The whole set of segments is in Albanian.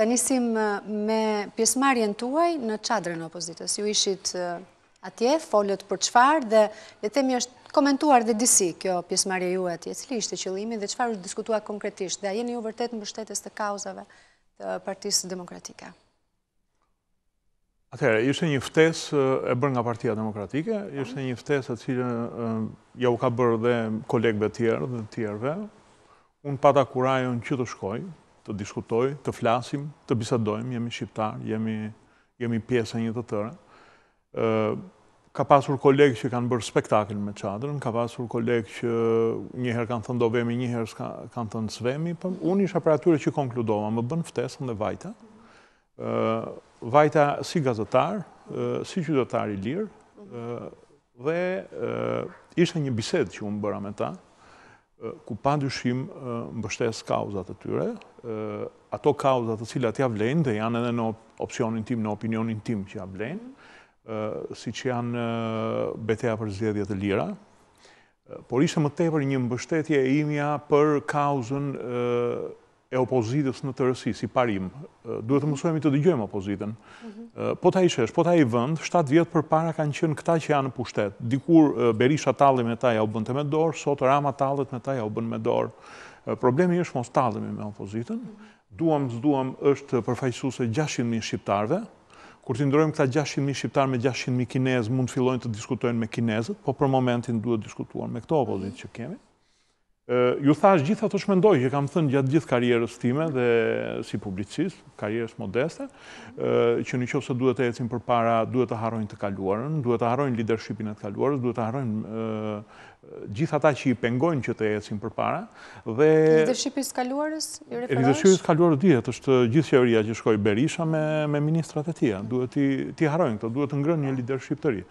Të njësim me pjesmarjen të uaj në qadrën opozitës. Ju ishit atje, folët për qfarë, dhe të temi është komentuar dhe disi kjo pjesmarje ju atje. Cili ishte qëllimi dhe qfarë është diskutua konkretisht? Dhe a jeni ju vërtet në bështetës të kauzave të partisë demokratika? Atere, ishte një ftes e bërë nga partia demokratike, ishte një ftes e cilë ja u ka bërë dhe kolegve tjerë dhe tjerëve, unë pata kurajën që të shkoj, të diskutoj, të flasim, të bisedojmë, jemi shqiptarë, jemi, jemi pjesë një të tëre. Ka pasur kolegë që kanë bërë spektakl me qadrën, ka pasur kolegë që njëherë kanë thënë dovemi, njëherë kanë thënë svemi, për po unë isha për atyre që konkludova, më bënë ftesën dhe vajta. Vajta si gazetar, si qytetar i lirë, dhe ishte një bised që unë bëra me ta, ku pa ndryshim mbështes kauzat të tyre, ato kauzat të cilat ja vlenë dhe janë edhe në opcionin tim, në opinionin tim që ja vlenë, si që janë beteja për zjedhjet të lira, por ishe më tepër një mbështetje e imja për kauzën e opozitës në rësi, si parim. Duhet të mësojemi të dëgjojmë opozitën. Mhm. Po ta i shesh, po ta i vënd, 7 vjetë për para kanë qenë këta që janë pushtet. Dikur Berisha tali me ta ja u bëndë me dorë, sot Rama talet me ta ja u bëndë me dorë. Problemi është mos talimi me opozitën. Mhm. Duam, zduam, është përfajsuse 600.000 shqiptarve. Kur të ndrojmë këta 600.000 shqiptar me 600.000 kinezë mund fillojnë të diskutojnë me kinezët, po për momentin duhet diskutuar me këto opozitë që kemi ju thash gjitha të shmendoj, që kam thënë gjatë gjithë karierës time dhe si publicist, karierës modeste, që në qovë se duhet të ecim për para, duhet të harojnë të kaluarën, duhet të harojnë leadershipin e të kaluarës, duhet të harojnë gjitha ta që i pengojnë që të ecim për para. Leadershipin së kaluarës, ju referash? Leadershipin së kaluarës, dhjetë, është gjithë qeveria që shkoj berisha me ministrat e tia, duhet të harojnë këto, duhet të ngrën një leadership të ri.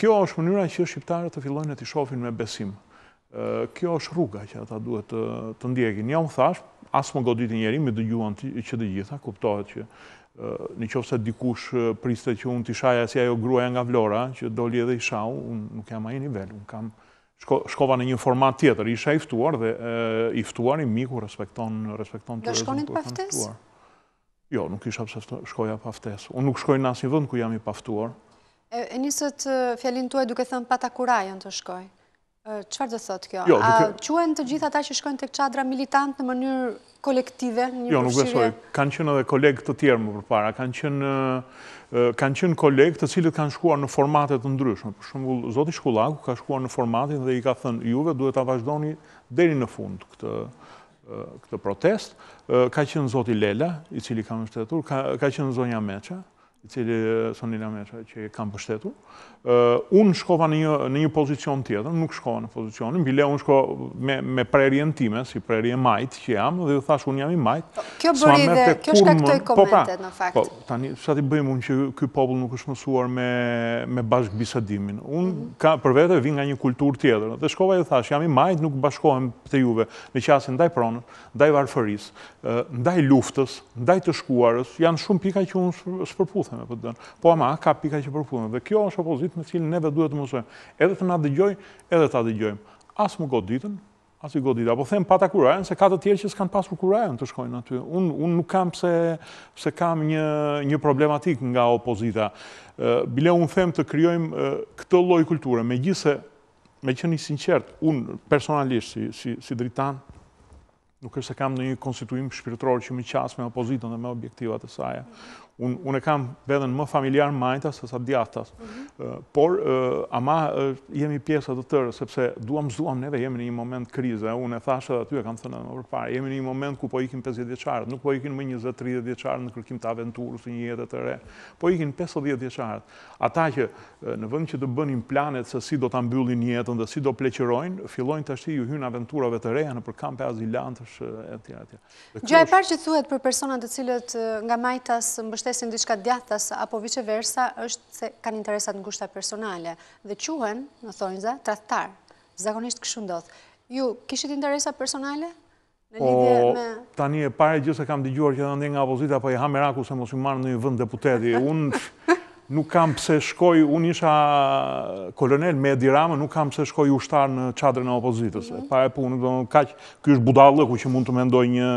Kjo është mënyra që shqiptarët të fillojnë me kjo është rruga që ata duhet të, të ndjekin. më thash, asë më godit njeri, me dëgjuan që dhe gjitha, kuptohet që në qofë se dikush priste që unë të ishaja si ajo gruaja nga vlora, që doli edhe isha, unë nuk jam aji nivel, unë kam shkova në një format tjetër, isha iftuar dhe i iftuar i miku respekton, respekton të rezumë. Dhe shkonit paftes? Jo, nuk isha përse shkoja paftes. Unë nuk shkoj në asin vënd ku jam i paftuar. E, e njësët fjallin tuaj duke thëmë pata kurajën të shkoj? Qëfar dhe thot kjo? Jo, A quen të gjitha ta që shkojnë të këqadra militant në mënyrë kolektive? Jo, nuk besoj. Kanë qënë edhe kolegë të tjerë më përpara. Kanë qënë kolegë të cilët kanë shkuar në formatet të ndryshme. Për shumë, Zoti Shkullaku ka shkuar në formatet dhe i ka thënë juve duhet të vazhdoni deri në fund këtë protest. Ka qënë Zoti Lela, i cili ka më shtetur, ka qënë Zonja Meqa, i cili Sonila Mesha që e kam pështetu, unë shkova në një, në një pozicion tjetër, nuk shkova në pozicionin, bile unë shko me, me prerjen time, si prerje majt që jam, dhe thash unë jam i majt. Po, kjo bëri dhe, kjo shka këtoj po, pra, komentet në po, fakt. Po, tani, sa ti bëjmë unë që kjo popull nuk është mësuar me, me bisadimin. Unë ka, për vete vinë nga një kultur tjetër, dhe shkova e thash, jam i majt, nuk bashkohem të juve, në qasin ndaj pronës, ndaj varfëris, ndaj luftës, ndaj të shkuarës, janë shumë pika që unë së them apo Po ama ka pika që përpunë, dhe kjo është opozit me cilë neve duhet të mësojmë. Edhe të nga dëgjoj, edhe ta dëgjojmë. As më goditën, as i godit. Apo them pata kurajën, se ka të tjerë që s'kan pasur kurajën të shkojnë aty. Unë un nuk kam pse, pse kam një, një problematik nga opozita. Bile unë them të kryojmë këtë loj kulture, me gjithse, me që një sinqert, unë personalisht si, si, dritan, nuk është se kam në një konstituim shpirtror që më qasë me opozitën dhe me objektivat e saja unë un e kam veden më familjar majta se sa djathtas, mhm. por ama jemi pjesa të tërë, sepse duam zduam neve, jemi në një moment krize, unë e thashe dhe aty e kam thënë në përpare, jemi në një moment ku po ikin 50 djeqarët, nuk po ikin më 20-30 djeqarët në kërkim të aventurës, një jetet të re, po ikin 50 djeqarët. Ata që në vënd që të bënin planet se si do të ambyllin jetën dhe si do pleqerojnë, fillojnë të ashti ju hynë aventurave të reja në për kampe azilantësh, uh, etj. Gjaj, par që thuet për personat të cilët nga majtas shtesin diçka djathas, apo vice versa, është se kanë interesat në gushta personale. Dhe quhen, në thonjza, trahtar. Zakonisht këshu ndodhë. Ju, kishit interesa personale? Po, tani e pare gjithë se kam të që edhe ndi nga opozita, po e ha meraku se mos ju marë në një vënd deputeti. Unë nuk kam pse shkoj, unë isha kolonel me Edi Rama, nuk kam pse shkoj ushtar në qadrën e opozitës. Mhm. Pa e punë, do kaq, ky është budallë ku që mund të mendoj një,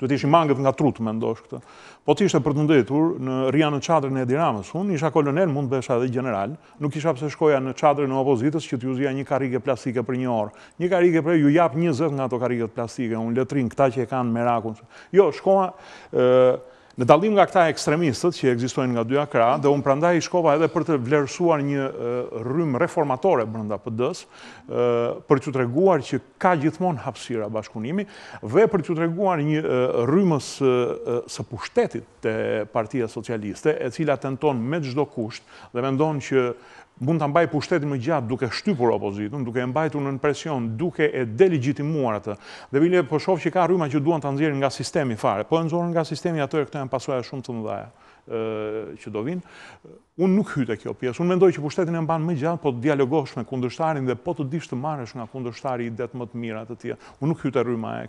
do të ishi mangët nga trut të mendosh këtë. Po ti ishte për të ndëtur në rria në qadrën e Edi Ramës, unë isha kolonel, mund të besha edhe general, nuk isha pse shkoja në qadrën e opozitës që t'ju zia një karike plastike për një orë. Një karike për ju japë 20 nga to karike plastike, këta që e kanë merakun. Jo, shkoja, Në dalim nga këta ekstremistët që egzistojnë nga dyja kra, dhe unë prandaj i shkova edhe për të vlerësuar një rrymë reformatore brënda për dësë, për që të reguar që ka gjithmon hapsira bashkunimi, dhe për që të reguar një rrymës së pushtetit të partijet socialiste, e cila tenton me gjdo kusht dhe mendon që mund të mbaj pushtetin më gjatë duke shtypur opozitën, duke mbajtur në presion, duke e delegjitimuar atë. Dhe bile po shoh që ka rryma që duan ta nxjerrin nga sistemi fare, po e nxorën nga sistemi atë këto janë pasuar shumë të mëdha që do vinë. Unë nuk hyte kjo pjesë. Unë mendoj që pushtetin e mbanë më gjatë, po të dialogosh me kundërshtarin dhe po të dish të marrësh nga kundërshtari i detë më të mira të tjerë. Unë nuk hyte rryma e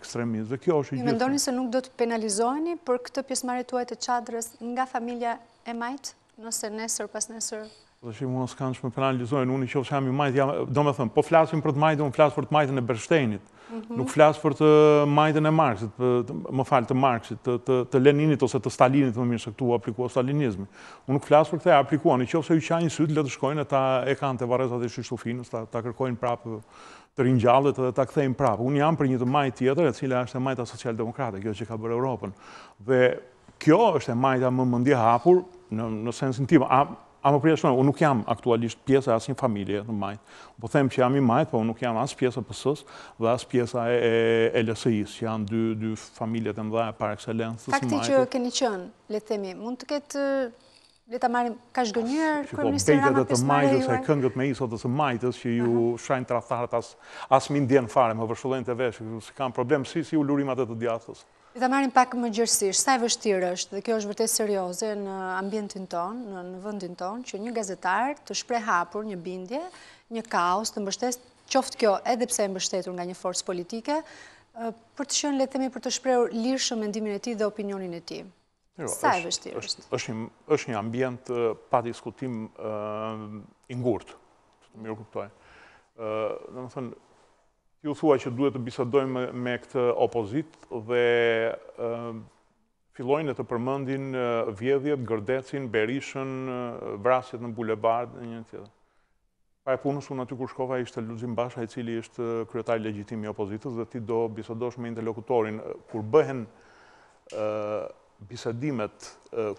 Dhe Kjo është gjë. Mendoni se nuk do të penalizoheni për këtë pjesëmarrje tuaj të çadrës nga familja e majt, nëse nesër pas nesër Po dhe shimë, unë s'kanë që me penalizohen, unë i qovë që jam i majtë, ja, do me thëmë, po flasim për të majtë, unë flasë për të majtën e Bershtenit, mhm. nuk flasë për të majtën e Marksit, më falë të Marksit, të, të, Leninit ose të Stalinit, më mirë se këtu aplikua Stalinizmi. Unë nuk flasë për të e aplikua, në i qovë se ju qajnë syt, le të shkojnë e ta e kanë të varezat e shqyshtofinës, ta, kërkojnë prapë të ringjallet dhe ta kthejmë prapë. Unë jam për një të majtë tjetër, e cila është e majta socialdemokrate, kjo që ka bërë Europën. Dhe kjo është e majta më mëndje hapur, në, në sensin tim, më prija shumë, unë nuk jam aktualisht pjesë e asin familje në majtë. Po them që jam i majtë, po unë nuk jam asë pjesë e pësës dhe asë pjesë e, LSI-së, që janë dy, dy familjet e mdhaja par ekselensës në majtë. Fakti që keni qënë, le themi, mund të ketë Le ta marrim ka zgjënjur kur nisën ata të majtës e këngët me isot të majtës që ju shajnë tradhtarët as fare me të vesh, kështu kanë problem si si atë të Dhe marim pak më gjërësish, sa e vështirë është, dhe kjo është vërtet serioze në ambientin ton, në vëndin ton, që një gazetar të shpre hapur një bindje, një kaos të mbështes, qoftë kjo edhe pse e mbështetur nga një forës politike, për të shënë letemi për të shprehur lirë shumë mendimin e ti dhe opinionin e ti. Jo, sa e vështirë është? është një ambient pa diskutim ingurt, të mirë kuptojnë. Në më thënë, ju thua që duhet të bisedojmë me këtë opozit dhe fillojnë e të përmëndin vjedhjet, gërdecin, berishën, vrasjet në bulebard, në një tjetër. Pa e punës unë aty kur shkova ishte Luzim Basha i cili ishte kryetar legjitimi opozitës dhe ti do bisedosh me interlokutorin. Kur bëhen bisedimet,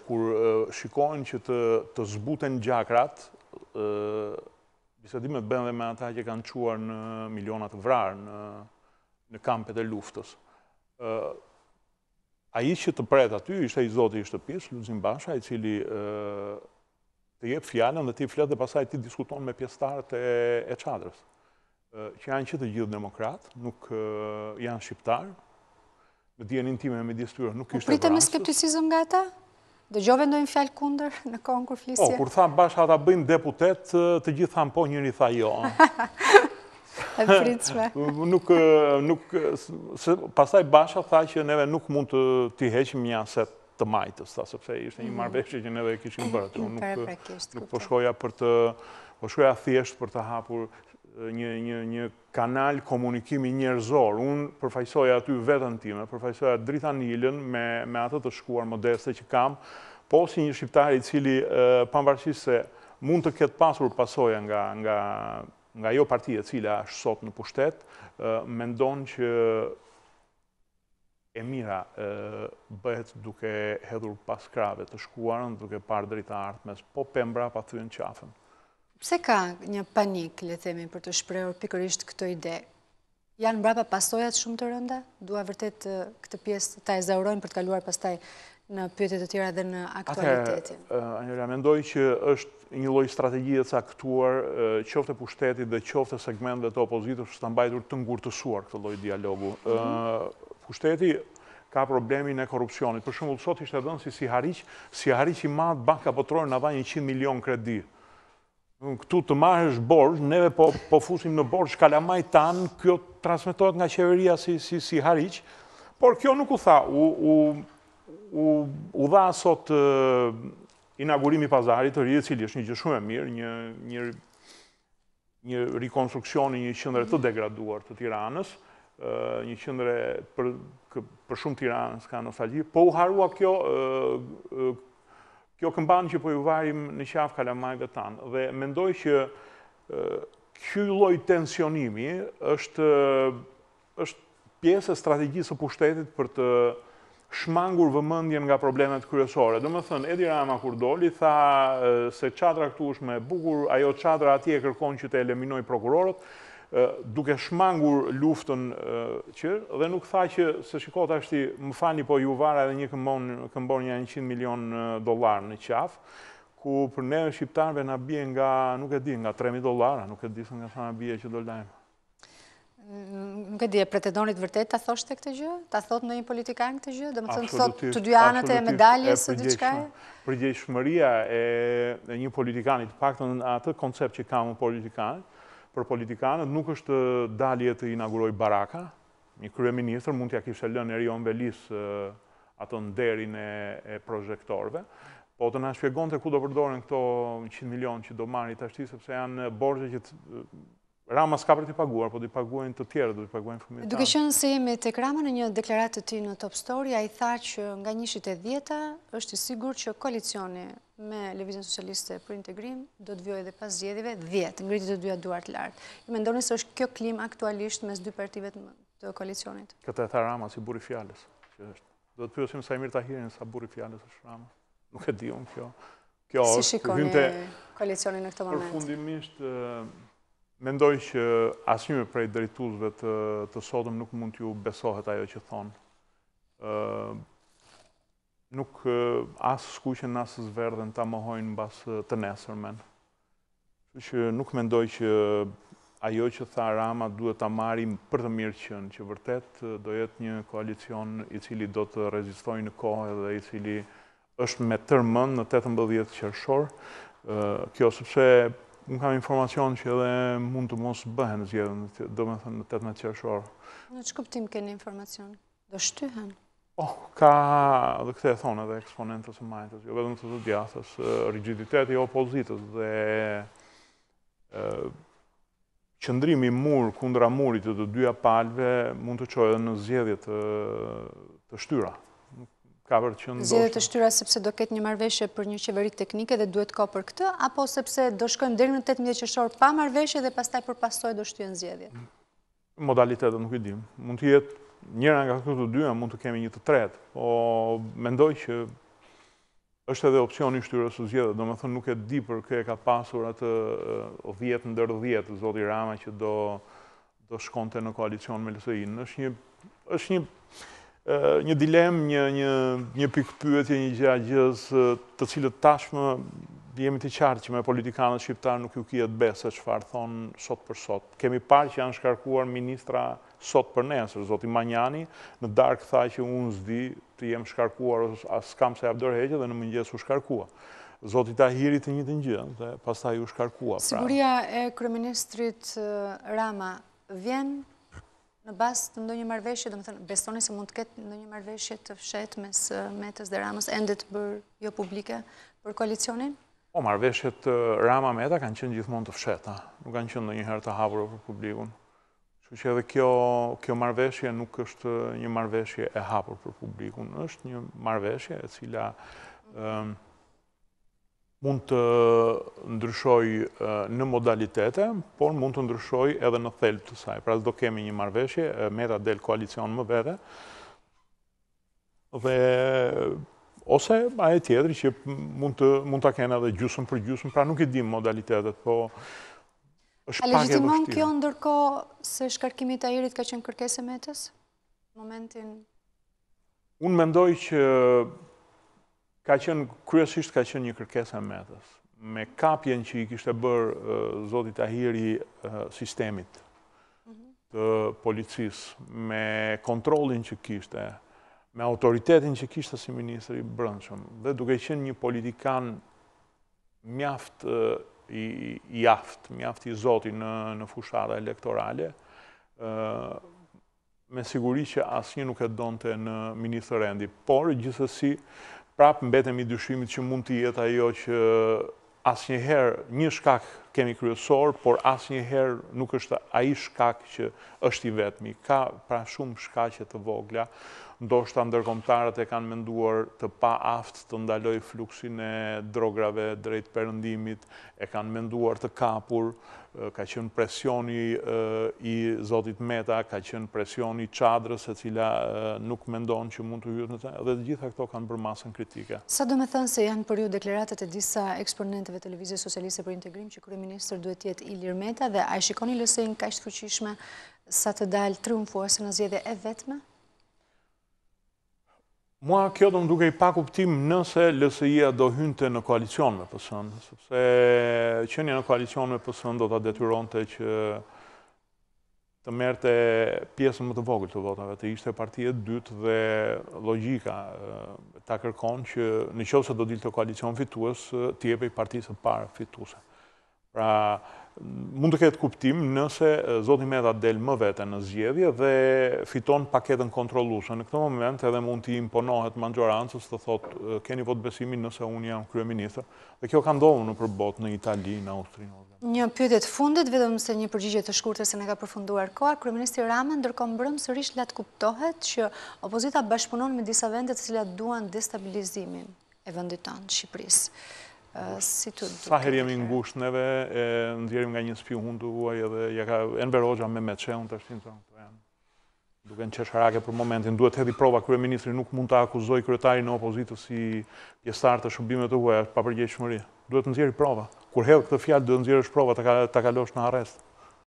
kur shikojnë që të zbuten gjakrat, bisedimet bënë bëndhe me ata që kanë quar në milionat vrarë në, në kampet e luftës. a i që të pret aty, ishte i zoti i shtëpis, Luzin Basha, i cili të jep fjallën dhe ti fletë dhe pasaj ti diskuton me pjestarët e, e qadrës. që janë që të gjithë demokratë, nuk janë shqiptarë, me djenë po intime me distyre, nuk ishte vrasës. Pritë me skepticizëm nga ta? Dë gjove ndojnë fjallë kunder në kohën kur flisje? O, kur thamë bashkë ata bëjnë deputet, të gjithë thamë po njëri tha jo. E fritëshme. Nuk, nuk, pasaj bashkë tha që neve nuk mund të t'i heqim një aset të majtës, ta sepse ishte një mhm. marveshë që neve kishim bërë. Për e prekisht, kuptë. Nuk përshkoja po për të, përshkoja po thjesht për të hapur një, një, një, kanal komunikimi njerëzor. Unë përfajsoja aty vetën time, përfajsoja drita njëllën me, me atë të shkuar modeste që kam, po si një shqiptari cili e, se mund të ketë pasur pasoja nga, nga, nga jo partia cila është sot në pushtet, me ndonë që e mira bëhet duke hedhur pas krave të shkuarën, duke par drita artë mes po pembra pa thujen qafën. Pse ka një panik, le themi, për të shprehur pikërisht këtë ide? Janë mbrapa pasojat shumë të rënda? Dua vërtet këtë pjesë ta e zaurojnë për të kaluar pastaj në pyetjet e tjera dhe në aktualitetin. Atëherë, unë mendoj që është një lloj strategjie e caktuar, qoftë pushtetit dhe qoftë segmentet të opozitës së të mbajtur të ngurtësuar këtë lloj dialogu. Ëh, mhm. pushteti ka problemin e korrupsionit. Për shembull, sot ishte dhënë si si hariq, si hariq i madh banka Botrorë po dha 100 milion kredi këtu të marrësh borgë, neve po, po fusim në borgë Kalamajtan, tanë, kjo transmitohet nga qeveria si hariqë, por kjo nuk u tha, u dha asot inaugurimi pazarit të rritë, cili është një gjëshume mirë, një rekonstruksion një qëndre të degraduar të tiranës, një qëndre për shumë tiranës ka nostalgjit, po u harua kjo Kjo këmbanë që po ju varim në qafë kalamaj tanë, dhe mendoj që kjo loj tensionimi është pjesë e strategjisë të pushtetit për të shmangur vëmëndjen nga problemet kryesore. më thënë, Edi Rama kur doli, tha se qatra këtu është me bukur, ajo qatra atje e kërkon që të eliminoj prokurorët, duke shmangur luftën qërë, dhe nuk tha që se shikot ashti më fani po ju vara edhe një këmbor një 100 milion dolar në qafë, ku për ne shqiptarve nga bje nga, nuk e di, nga 3.000 dolara, nuk e di se nga sa në bje që do Nuk e di, e pretendonit vërtet të thosht të këtë gjë? Të thot në një politikan këtë gjë? Dhe më thënë të thot të dyanët e medaljes? Përgjeshëmëria e një politikanit, pak të në atë koncept që kamë politikanit, për politikanët, nuk është dalje të inauguroj baraka, një kryeministrë, mund t'ja kishe lënë e rion velis atë në e, e projektorve, po të nashpjegon të ku do përdoren këto 100 milion që do marri të ashti, sepse janë borgje që të, Rama s'ka për t'i paguar, po t'i paguajnë të tjerë, t'i paguajnë fëmijët. Duke shënë se jemi të krama në një deklarat të ti në Top Story, a i tha që nga njëshit e djeta, është i sigur që koalicioni me Levizën Socialiste për integrim do të vjoj dhe pas zjedive djetë, ngritit të dyja duart lartë. I me ndonë se është kjo klim aktualisht mes dy partive të koalicionit. Këtë e tha Rama si buri fjales. Do të pyosim sa i mirë të sa buri fjales është Rama. Nuk e di unë kjo. Si shikoni koalicionin në këtë moment? Përfundimisht Mendoj që asnjë prej drejtuesve të të sotëm nuk mund t'ju besohet ajo që thon. ë nuk as skuqen asë zverdhen ta mohojnë mbas të nesërmen. Kështu që nuk mendoj që ajo që tha Rama duhet ta marrim për të mirë qenë, që vërtet do jetë një koalicion i cili do të rezistojë në kohë dhe i cili është me tërmën në 18 qershor. ë kjo sepse Më kam informacion që edhe mund të mos bëhen zjedhën, do me thënë në të të në qërëshorë. Në që këptim keni informacion? Do shtyhen? Oh, ka dhe këte e thonë edhe eksponentës e majtës, jo vetëm të të djathës, rigiditet i opozitës dhe qëndrimi murë kundra murit të dyja palve mund të qojë edhe në zjedhjet të shtyra ka për që ndoshtë. Zidhe të shtyra sepse do ketë një marveshe për një qeverit teknike dhe duhet ka për këtë, apo sepse do shkojmë dherën në 8.000 qëshorë pa marveshe dhe pastaj për pastoj do në zjedhje? Modalitetet nuk i dim. Mund të jetë njëra nga këtë të dyja, mund të kemi një të tretë, o po mendoj që është edhe opcioni shtyra së zjedhë, do më thënë nuk e di për kërë ka pasur atë vjetë ndër dërë vjetë, zoti Rama që do shkonte në koalicion me lësejin. është një një dilemë, një, një, një pikë pyetje, një gjëa gjës të cilët tashmë jemi të qartë që me politikanët shqiptarë nuk ju kjet besë që farë thonë sot për sot. Kemi parë që janë shkarkuar ministra sot për nesër, zoti Manjani, në darkë tha që unë zdi të jem shkarkuar, as kam se abdër dhe në mëngjes u shkarkuar. Zoti Tahiri të një të një të dhe pas ta ju shkarkuar. Pra. Siguria e Kryeministrit Rama vjen Në basë të ndonjë marveshje, më thënë, besoni se mund të ketë ndonjë marveshje të fshetë mes metës dhe ramës, endet bërë jo publike për koalicionin? Po, marveshje të rama meta kanë qenë gjithmonë të fsheta, nuk kanë qenë ndonjë herë të hapurë për publikun, Që që edhe kjo marveshje nuk është një marveshje e hapurë për publikun, është një marveshje e cila mund të ndryshoj në modalitete, por mund të ndryshoj edhe në thelb të saj. Pra do kemi një marveshje, meta del koalicion më vete, dhe ose aje tjetëri që mund të, mund kene edhe gjusëm për gjusëm, pra nuk i dim modalitetet, po është pak e vështirë. A legjitimon kjo ndërko se shkarkimit a irit ka qenë e metës? Momentin... Unë mendoj që Ka qenë, kryesisht ka qenë një kërkesa me Me kapjen që i kishtë e bërë zotit ahiri sistemit të policis, me kontrolin që kishtë, me autoritetin që kishtë si ministri brëndshëm, dhe duke qenë një politikan mjaft i aft, mjaft i zotit në fushara elektorale, me siguri që asë një nuk e donte në ministrë rendi, por gjithësësi prapë mbetemi dyshimit që mund të jetë ajo që asë njëherë një shkak kemi kryesor, por asë njëherë nuk është aji shkak që është i vetëmi. Ka pra shumë shkak që të vogla, ndoshta ndërkomtarët e kanë menduar të pa aftë të ndaloj fluksin e drograve drejt përëndimit, e kanë menduar të kapur, ka qënë presjoni i Zotit Meta, ka qënë presjoni qadrës e cila nuk mendon që mund të hyrët në të të, dhe gjitha këto kanë bërë masën kritike. Sa do me thënë se janë për ju deklaratet e disa eksponenteve televizijës socialiste për integrim që kërë minister duhet jetë Ilir Meta dhe a i shikoni lësejnë ka ishtë fuqishme sa të dalë triumfuasë në zjedhe e vetme? Mua kjo do më duke i pa kuptim nëse LSI-a do hynte në koalicion me pësën, sepse që një në koalicion me pësën do të detyron të që të merte pjesën më të vogël të votave, të ishte partijet dytë dhe logika të kërkon që në qovë se do dilë të koalicion fitues, tjepe i partijet të parë fituse. Pra, mund të ketë kuptim nëse Zotin Meta del më vete në zgjedhje dhe fiton paketën kontrolusë. Në këtë moment edhe mund t'i imponohet manjorancës të thotë keni vot besimin nëse unë jam kryeministër. Dhe kjo ka ndohë në përbot në Itali, në Austrinë. Një pyetet fundit, vedhëm se një përgjigje të shkurte se në ka përfunduar koa, Kryeministri Ramen ndërkom brëmë sërish latë kuptohet që opozita bashkëpunon me disa vendet cilat duan destabilizimin e vëndit tonë, Shqipërisë si të duke... Sa herë jemi në gusht neve, në djerim nga një spi hundu uaj edhe, ja ka Enver Hoxha me Meqeun të ashtin të në të po janë, duke në qesharake për momentin, duhet të edhi prova, kërë ministri nuk mund të akuzoj kërëtari në opozitës si pjestar të shumbime të uaj, pa përgjeqë mëri. Duhet në djeri prova. Kur hedhë këtë fjallë, duhet në djerësh prova, të kalosh në arrest.